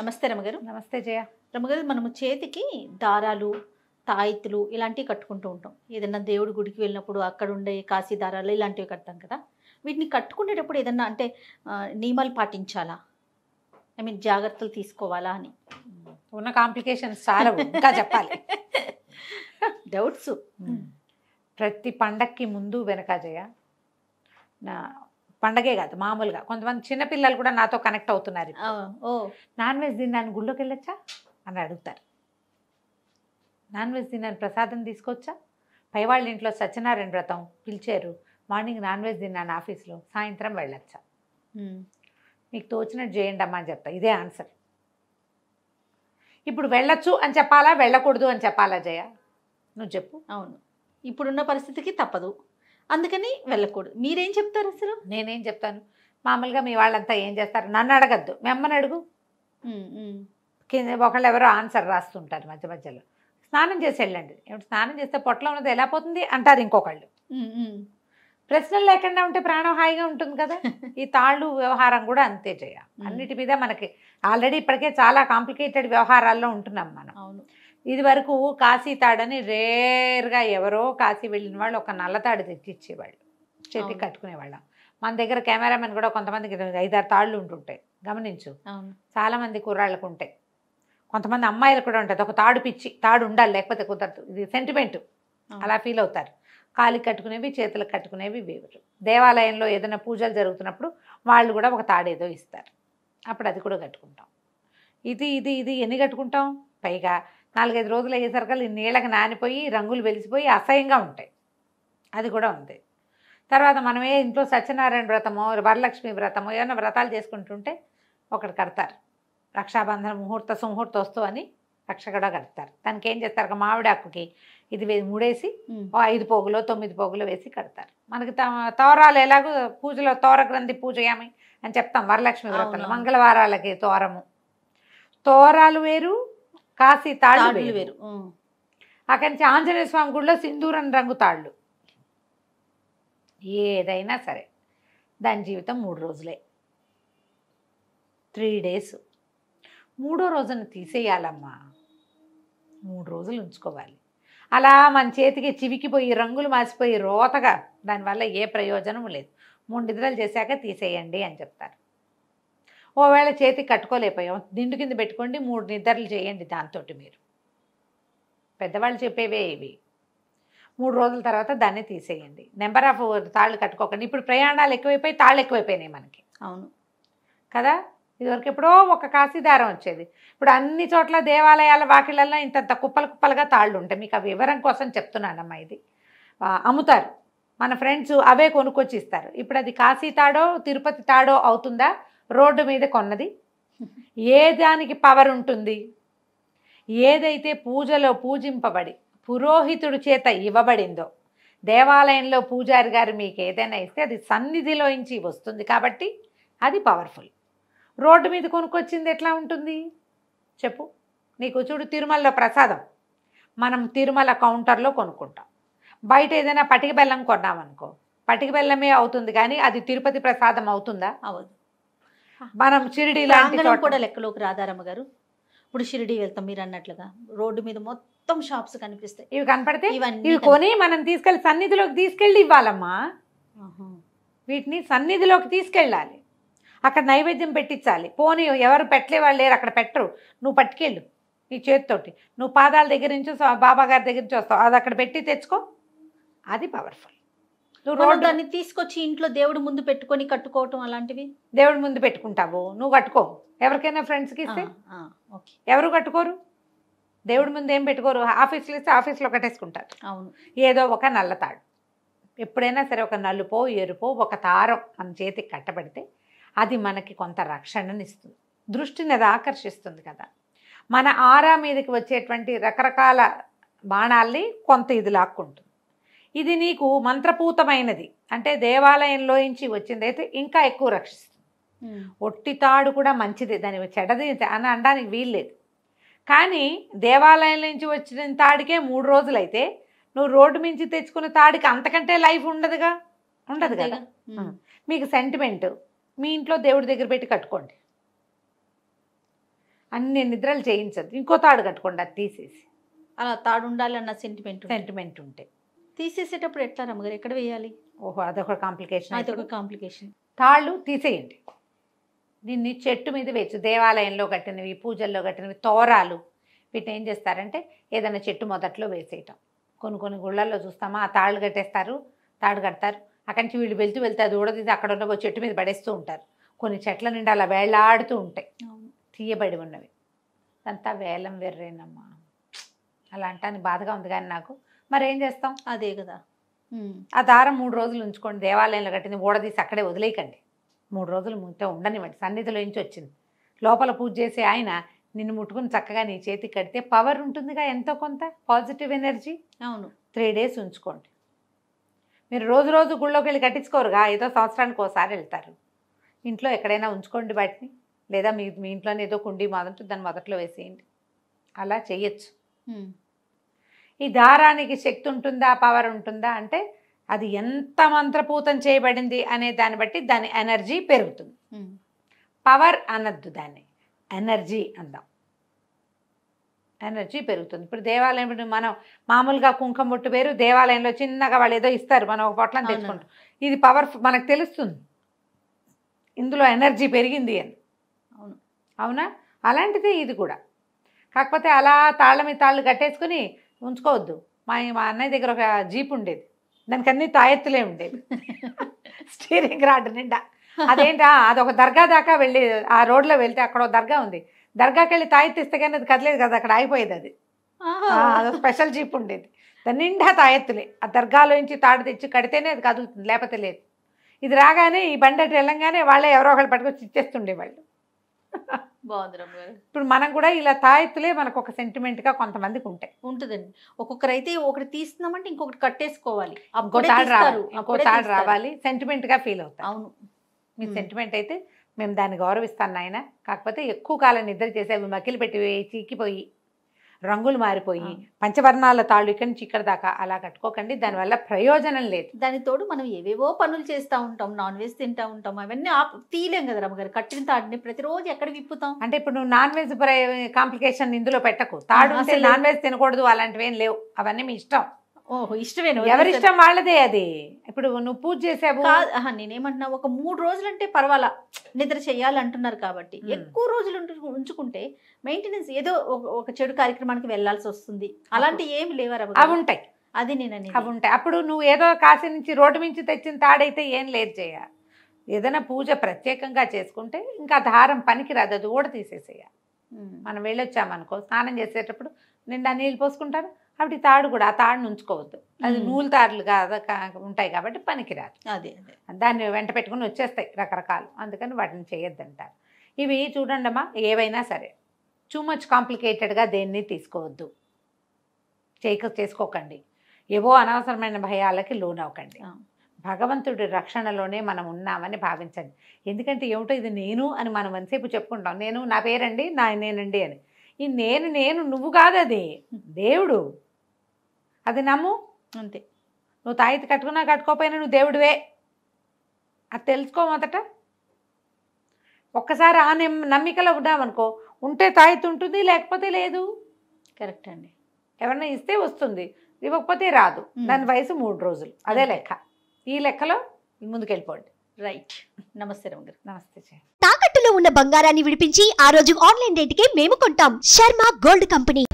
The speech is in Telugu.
నమస్తే రమగారు నమస్తే జయ రమగారు మనము చేతికి దారాలు తాయితులు ఇలాంటివి కట్టుకుంటూ ఉంటాం ఏదైనా దేవుడి గుడికి వెళ్ళినప్పుడు అక్కడ ఉండే కాశీ దారాలు ఇలాంటివి కడతాం కదా వీటిని కట్టుకునేటప్పుడు ఏదన్నా అంటే నియమాలు పాటించాలా ఐ మీన్ జాగ్రత్తలు తీసుకోవాలా అని ఉన్న కాంప్లికేషన్స్ చాలా ఇంకా చెప్పాలి డౌట్స్ ప్రతి పండక్కి ముందు వెనకాజయ నా పండగే కాదు మామూలుగా కొంతమంది చిన్నపిల్లలు కూడా నాతో కనెక్ట్ అవుతున్నారు నాన్ వెజ్ తిన్నాను గుళ్ళోకి వెళ్ళొచ్చా అని అడుగుతారు నాన్ వెజ్ తిన్నాను ప్రసాదం తీసుకొచ్చా పైవాళ్ళ ఇంట్లో సత్యనారాయణ వ్రతం పిలిచారు మార్నింగ్ నాన్ వెజ్ తిన్నాను ఆఫీస్లో సాయంత్రం వెళ్ళొచ్చా మీకు తోచినట్టు చేయండి అమ్మా అని చెప్తా ఇదే ఆన్సర్ ఇప్పుడు వెళ్ళొచ్చు అని చెప్పాలా వెళ్ళకూడదు అని చెప్పాలా జయ నువ్వు చెప్పు అవును ఇప్పుడున్న పరిస్థితికి తప్పదు అందుకని వెళ్ళకూడదు మీరేం చెప్తారు అసలు నేనేం చెప్తాను మామూలుగా మీ వాళ్ళంతా ఏం చేస్తారు నన్ను అడగద్దు మేమని అడుగు కింద ఒకళ్ళు ఎవరో ఆన్సర్ రాస్తుంటారు మధ్య మధ్యలో స్నానం చేసి వెళ్ళండి స్నానం చేస్తే పొట్టలో ఉన్నది ఎలా పోతుంది అంటారు ఇంకొకళ్ళు ప్రశ్నలు లేకుండా ఉంటే ప్రాణం హాయిగా ఉంటుంది కదా ఈ తాళ్ళు వ్యవహారం కూడా అంతే చేయాలి అన్నిటి మీద మనకి ఆల్రెడీ ఇప్పటికే చాలా కాంప్లికేటెడ్ వ్యవహారాల్లో ఉంటున్నాం మనం అవును ఇది వరకు కాశీ తాడని రేర్గా ఎవరో కాశీ వెళ్ళిన వాళ్ళు ఒక నల్లతాడు తెచ్చిచ్చేవాళ్ళు చేతికి కట్టుకునేవాళ్ళం మన దగ్గర కెమెరామెన్ కూడా కొంతమందికి ఐదారు తాళ్ళు ఉంటుంటాయి గమనించు చాలామంది కూరళ్ళకు ఉంటాయి కొంతమంది అమ్మాయిలు కూడా ఉంటుంది ఒక తాడు పిచ్చి తాడు ఉండాలి లేకపోతే కుదరదు ఇది సెంటిమెంట్ అలా ఫీల్ అవుతారు కాలికి కట్టుకునేవి చేతులకు కట్టుకునేవి వేరు దేవాలయంలో ఏదైనా పూజలు జరుగుతున్నప్పుడు వాళ్ళు కూడా ఒక తాడేదో ఇస్తారు అప్పుడు అది కూడా కట్టుకుంటాం ఇది ఇది ఇది ఎన్ని కట్టుకుంటాం పైగా నాలుగైదు రోజులు అయ్యేసరికి నీళ్ళకి నానిపోయి రంగులు వెలిసిపోయి అసహ్యంగా ఉంటాయి అది కూడా ఉంది తర్వాత మనమే ఇంట్లో సత్యనారాయణ వ్రతమో వరలక్ష్మి వ్రతమో ఏమైనా వ్రతాలు చేసుకుంటుంటే ఒకటి కడతారు రక్షాబంధన ముహూర్త సుముహూర్త వస్తూ అని రక్ష కూడా కడతారు దానికి ఏం చేస్తారు మామిడి ఆకుకి ఇది మూడేసి ఐదు పోగులో తొమ్మిది పోగులో వేసి కడతారు మనకి తోరాలు ఎలాగో పూజలో తోర గ్రంథి పూజ ఏమి అని చెప్తాం వరలక్ష్మి వ్రతంలో మంగళవారాలకి తోరము తోరాలు వేరు కాశీ తాళ్ళు వేరు అక్కడి నుంచి ఆంజనేయ స్వామి గుడిలో సింధూరం రంగు తాళ్ళు ఏదైనా సరే దాని జీవితం మూడు రోజులే త్రీ డేస్ మూడో రోజున తీసేయాలమ్మా మూడు రోజులు ఉంచుకోవాలి అలా మన చేతికి చివికిపోయి రంగులు మాసిపోయి రోతగా దానివల్ల ఏ ప్రయోజనం లేదు మూడు నిద్రలు చేశాక తీసేయండి అని చెప్తారు ఒకవేళ చేతి కట్టుకోలేకపోయాం దిండు కింద పెట్టుకోండి మూడు నిద్రలు చేయండి దాంతో మీరు పెద్దవాళ్ళు చెప్పేవే ఇవి మూడు రోజుల తర్వాత దాన్ని తీసేయండి నెంబర్ ఆఫ్ తాళ్ళు కట్టుకోకండి ఇప్పుడు ప్రయాణాలు ఎక్కువైపోయి తాళ్ళు ఎక్కువైపోయినాయి మనకి అవును కదా ఇదివరకు ఎప్పుడో ఒక కాశీ దారం వచ్చేది ఇప్పుడు అన్ని చోట్ల దేవాలయాల వాకిళ్ళల్లో ఇంతంత కుప్పలు కుప్పలుగా తాళ్ళు ఉంటాయి మీకు ఆ వివరం కోసం చెప్తున్నానమ్మా ఇది అమ్ముతారు మన ఫ్రెండ్స్ అవే కొనుక్కొచ్చి ఇస్తారు ఇప్పుడు అది కాశీ తాడో తిరుపతి తాడో అవుతుందా రోడ్డు మీద కొన్నది ఏ దానికి పవర్ ఉంటుంది ఏదైతే పూజలో పూజింపబడి పురోహితుడి చేత ఇవ్వబడిందో దేవాలయంలో పూజారి గారు మీకు ఏదైనా ఇస్తే అది సన్నిధిలోంచి వస్తుంది కాబట్టి అది పవర్ఫుల్ రోడ్డు మీద కొనుక్కొచ్చింది ఎట్లా ఉంటుంది చెప్పు నీకు చూడు తిరుమలలో ప్రసాదం మనం తిరుమల కౌంటర్లో కొనుక్కుంటాం బయట ఏదైనా పటిక బెల్లం కొన్నామనుకో పటిక బెల్లమే అవుతుంది కానీ అది తిరుపతి ప్రసాదం అవుతుందా అవదు మనం షిరిడి కూడా లెక్కలోకి రాధారమ్మ గారు ఇప్పుడు షిరిడి వెళ్తాం మీరు అన్నట్లుగా రోడ్డు మీద మొత్తం షాప్స్ కనిపిస్తాయి ఇవి కనపడితే ఇవి కొని మనం తీసుకెళ్ళి సన్నిధిలోకి తీసుకెళ్ళి ఇవ్వాలమ్మా వీటిని సన్నిధిలోకి తీసుకెళ్ళాలి అక్కడ నైవేద్యం పెట్టించాలి పోనీ ఎవరు పెట్టలే వాళ్ళు లేరు అక్కడ పెట్టరు నువ్వు పట్టుకెళ్ళు నీ చేతితోటి నువ్వు పాదాల దగ్గర నుంచి బాబా గారి దగ్గర నుంచి వస్తావు అది అక్కడ పెట్టి తెచ్చుకో అది పవర్ఫుల్ నువ్వు దాన్ని తీసుకొచ్చి ఇంట్లో దేవుడు ముందు పెట్టుకొని కట్టుకోవటం అలాంటివి దేవుడి ముందు పెట్టుకుంటావు నువ్వు కట్టుకో ఎవరికైనా ఫ్రెండ్స్కి ఇస్తే ఎవరు కట్టుకోరు దేవుడి ముందు ఏం పెట్టుకోరు ఆఫీస్లో ఇస్తే ఆఫీస్లో కట్టేసుకుంటారు అవును ఏదో ఒక నల్లతాడు ఎప్పుడైనా సరే ఒక నలుపో ఎరుపో ఒక తారం మన చేతికి కట్టబడితే అది మనకి కొంత రక్షణనిస్తుంది దృష్టిని అది ఆకర్షిస్తుంది కదా మన ఆరా మీదకి వచ్చేటువంటి రకరకాల బాణాల్ని కొంత ఇది లాక్కుంటుంది ఇది నీకు మంత్రపూతమైనది అంటే దేవాలయంలో నుంచి వచ్చిందైతే ఇంకా ఎక్కువ రక్షిస్తుంది ఒట్టి తాడు కూడా మంచిది దాని చెడది అని అనడానికి వీల్లేదు కానీ దేవాలయం నుంచి వచ్చిన తాడికే మూడు రోజులైతే నువ్వు రోడ్డు మించి తెచ్చుకున్న తాడికి అంతకంటే లైఫ్ ఉండదుగా ఉండదు కదా మీకు సెంటిమెంట్ మీ ఇంట్లో దేవుడి దగ్గర పెట్టి కట్టుకోండి అన్ని నిద్రలు చేయించదు ఇంకో తాడు కట్టుకోండి అది తీసేసి అలా తాడు ఉండాలన్న సెంటిమెంట్ సెంటిమెంట్ ఉంటే తీసేసేటప్పుడు ఎట్లా రమ్మగారు ఎక్కడ వేయాలి ఓహో అదొక కాంప్లికేషన్ అదొక కాంప్లికేషన్ తాళ్ళు తీసేయండి దీన్ని చెట్టు మీద వేయచ్చు దేవాలయంలో కట్టినవి పూజల్లో కట్టినవి తోరాలు వీటిని ఏం చేస్తారంటే ఏదైనా చెట్టు మొదట్లో వేసేయటం కొన్ని కొన్ని గుళ్ళల్లో చూస్తామా ఆ తాళ్ళు కట్టేస్తారు తాడు కడతారు అక్కడి నుంచి వీళ్ళు వెళ్తూ వెళ్తే అది ఊడదీసి అక్కడ ఉన్న చెట్టు మీద పడేస్తూ ఉంటారు కొన్ని చెట్ల నిండా అలా వేలాడుతూ ఉంటాయి తీయబడి ఉన్నవి అంతా వేలం వెర్రేనమ్మా అలా అంటే బాధగా ఉంది కానీ నాకు మరి ఏం చేస్తాం అదే కదా ఆ దారం మూడు రోజులు ఉంచుకోండి దేవాలయంలో కట్టింది ఊడదీసి అక్కడే వదిలేయకండి మూడు రోజులు ముంటే ఉండనివ్వండి సన్నిధిలో నుంచి వచ్చింది లోపల పూజ చేసే ఆయన నిన్ను ముట్టుకుని చక్కగా నీ చేతికి కడితే పవర్ ఉంటుందిగా ఎంతో కొంత పాజిటివ్ ఎనర్జీ అవును త్రీ డేస్ ఉంచుకోండి మీరు రోజు రోజు గుళ్ళోకి వెళ్ళి కట్టించుకోరుగా ఏదో సంవత్సరానికి ఒకసారి వెళ్తారు ఇంట్లో ఎక్కడైనా ఉంచుకోండి వాటిని లేదా మీ మీ ఇంట్లోనే ఏదో కుండీ మొదటి దాన్ని మొదట్లో వేసేయండి అలా చేయొచ్చు ఈ దారానికి శక్తి ఉంటుందా పవర్ ఉంటుందా అంటే అది ఎంత మంత్రపూతం చేయబడింది అనే దాన్ని బట్టి దాని ఎనర్జీ పెరుగుతుంది పవర్ అనద్దు దాన్ని ఎనర్జీ అందాం ఎనర్జీ పెరుగుతుంది ఇప్పుడు దేవాలయం మనం మామూలుగా కుంకం బొట్టు పేరు దేవాలయంలో చిన్నగా వాళ్ళు ఏదో ఇస్తారు మనం ఒక పొట్లని తెచ్చుకుంటాం ఇది పవర్ మనకు తెలుస్తుంది ఇందులో ఎనర్జీ పెరిగింది అని అవును అవునా అలాంటిదే ఇది కూడా కాకపోతే అలా తాళ్ళ మీద తాళ్ళు కట్టేసుకుని ఉంచుకోవద్దు మా మా అన్నయ్య దగ్గర ఒక జీప్ ఉండేది దానికి అన్ని తాయెత్తులే ఉండేవి స్టీరింగ్ రాడ్ నిండా అదేంటా అదొక దర్గా దాకా వెళ్ళి ఆ రోడ్లో వెళ్తే అక్కడ ఒక దర్గా ఉంది దర్గాకి వెళ్ళి తాయెత్తిస్తే కానీ అది కదలేదు కదా అక్కడ ఆగిపోయేది అది అదొక స్పెషల్ జీప్ ఉండేది దాని నిండా తాయెత్తులే ఆ దర్గాలోంచి తాడు తెచ్చి కడితేనే అది కదులుతుంది లేకపోతే లేదు ఇది రాగానే ఈ బండి అటు వెళ్ళంగానే వాళ్ళే ఎవరో ఒకళ్ళు పట్టుకొచ్చి ఇచ్చేస్తుండేవాళ్ళు ఇప్పుడు మనం కూడా ఇలా తాయెత్తులే మనకు ఒక సెంటిమెంట్ గా కొంతమందికి ఉంటాయి ఉంటుందండి అయితే ఒకటి తీస్తున్నామంటే ఇంకొకటి కట్టేసుకోవాలి ఇంకో రావాలి సెంటిమెంట్ గా ఫీల్ అవుతాం అవును మీ సెంటిమెంట్ అయితే మేము దాన్ని గౌరవిస్తాను నాయన కాకపోతే ఎక్కువ కాలం నిద్ర చేసే అవి మకిలు పెట్టి చీకిపోయి రంగులు మారిపోయి పంచవర్ణాల తాళ్ళు ఇక్కడి నుంచి ఇక్కడ దాకా అలా కట్టుకోకండి దానివల్ల ప్రయోజనం లేదు దాని తోడు మనం ఏవేవో పనులు చేస్తూ ఉంటాం నాన్ వెజ్ తింటూ ఉంటాం అవన్నీ తీయలేం కదా రమ్మగారు కట్టిన తాడుని ప్రతిరోజు ఎక్కడ విప్పుతాం అంటే ఇప్పుడు నువ్వు నాన్ వెజ్ కాంప్లికేషన్ ఇందులో పెట్టకు తాడు నాన్ వెజ్ తినకూడదు అలాంటివి ఏం లేవు అవన్నీ మీ ఇష్టం ఓహో ఇష్టమేను ఎవరిష్టం వాళ్ళదే అది ఇప్పుడు నువ్వు పూజ చేసావు నేనేమంటున్నా ఒక మూడు రోజులు అంటే పర్వాలా నిద్ర చేయాలంటున్నారు కాబట్టి ఎక్కువ రోజులు ఉంచుకుంటే మెయింటెనెన్స్ ఏదో ఒక చెడు కార్యక్రమానికి వెళ్లాల్సి వస్తుంది అలాంటి ఏమి లేవరా అవి ఉంటాయి అది నేను అవి ఉంటాయి అప్పుడు నువ్వు ఏదో కాశీ నుంచి రోడ్డు నుంచి తెచ్చిన తాడైతే ఏం లేదు చేయ ఏదైనా పూజ ప్రత్యేకంగా చేసుకుంటే ఇంకా దారం పనికి రాదు అది కూడా తీసేసేయ మనం వెళ్ళొచ్చామనుకో స్నానం చేసేటప్పుడు నిండా నీళ్ళు పోసుకుంటారు అప్పుడు ఈ తాడు కూడా ఆ తాడును ఉంచుకోవద్దు అది నూలు తాడులు కాదా ఉంటాయి కాబట్టి పనికిరాదు అదే దాన్ని వెంట పెట్టుకుని వచ్చేస్తాయి రకరకాలు అందుకని వాటిని చేయొద్దంటారు ఇవి చూడండమ్మా ఏవైనా సరే చూ మచ్ కాంప్లికేటెడ్గా దేన్ని తీసుకోవద్దు చేయక చేసుకోకండి ఏవో అనవసరమైన భయాలకి లోనవ్వకండి భగవంతుడి రక్షణలోనే మనం ఉన్నామని భావించండి ఎందుకంటే ఏమిటో ఇది నేను అని మనం ఎంతసేపు చెప్పుకుంటాం నేను నా పేరండి నా నేనండి అని ఈ నేను నేను నువ్వు కాదు అది దేవుడు అది నమ్ము అంతే నువ్వు తాయితీ కట్టుకున్నా కట్టుకోపోయినా నువ్వు దేవుడివే అది తెలుసుకో మొదట ఒక్కసారి ఆ నెమ్ నమ్మికలో ఉన్నామనుకో ఉంటే తాయితీ ఉంటుంది లేకపోతే లేదు కరెక్ట్ అండి ఎవరన్నా ఇస్తే వస్తుంది ఇవ్వకపోతే రాదు దాని వయసు మూడు రోజులు అదే లెక్క ఈ లెక్కలో ముందుకెళ్ళిపోండి రైట్ నమస్తే రమ్మ గారు నమస్తే తాకట్టులో ఉన్న బంగారాన్ని విడిపించి ఆ రోజు ఆన్లైన్ రేటుకే మేము కొంటాం శర్మ గోల్డ్ కంపెనీ